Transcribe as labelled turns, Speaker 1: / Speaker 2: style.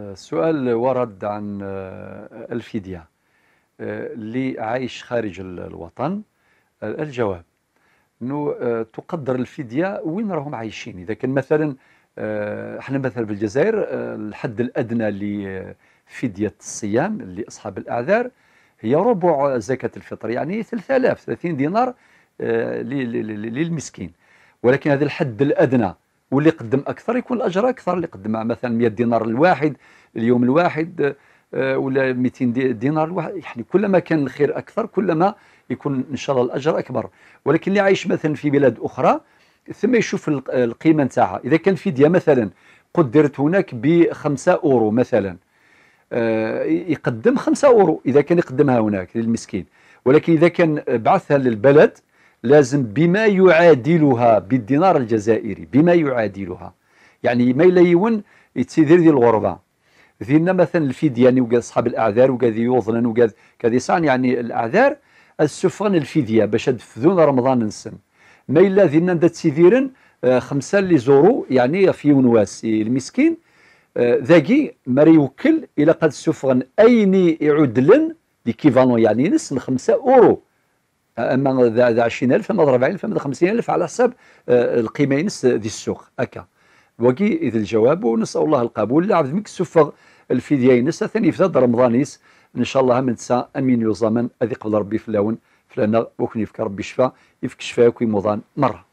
Speaker 1: السؤال ورد عن آه، الفدية آه، عايش خارج الوطن الجواب انه آه، تقدر الفديه وين راهم عايشين اذا كان مثلا احنا مثلا في الجزائر الحد الادنى لفديه الصيام لاصحاب الاعذار هي ربع زكاه الفطر يعني 3000 30 دينار للمسكين ولكن هذا الحد الادنى واللي قدم اكثر يكون الاجر اكثر اللي قدم مثلا 100 دينار الواحد اليوم الواحد آه، ولا 200 دينار الواحد يعني كلما كان الخير اكثر كلما يكون ان شاء الله الاجر اكبر ولكن اللي عايش مثلا في بلاد اخرى ثم يشوف القيمه نتاعها اذا كان فديه مثلا قدرت هناك ب 5 اورو مثلا آه، يقدم 5 اورو اذا كان يقدمها هناك للمسكين ولكن اذا كان بعثها للبلد لازم بما يعادلها بالدينار الجزائري بما يعادلها يعني ما يليون يتسيدر ذي الغربه ذينا مثلا يعني وقال اصحاب الاعذار وكاع يوضلن وقال كذي يصان يعني الاعذار السفغن الفديه باش تفذون رمضان نسن ما الا ذينا تسيديرن آه، خمسة اللي زورو يعني في ونواس إيه، المسكين آه، ذاكي ما يوكل الى قد السفغن اين يعدلن ليكيفالون يعني نسن خمسة اورو اما ذا 20000 اما 40000 اما 50000 على حسب آه، القيمه ينس ذي السوق هكا وكي اذا الجواب ونسال الله القبول العبد مك سفغ الفديه ينس ثاني في رمضان يس ان شاء الله من تسع امين يوزامن هذه قبل ربي في في فلانا وكن يفك ربي شفا يفك شفاك ويموضان مره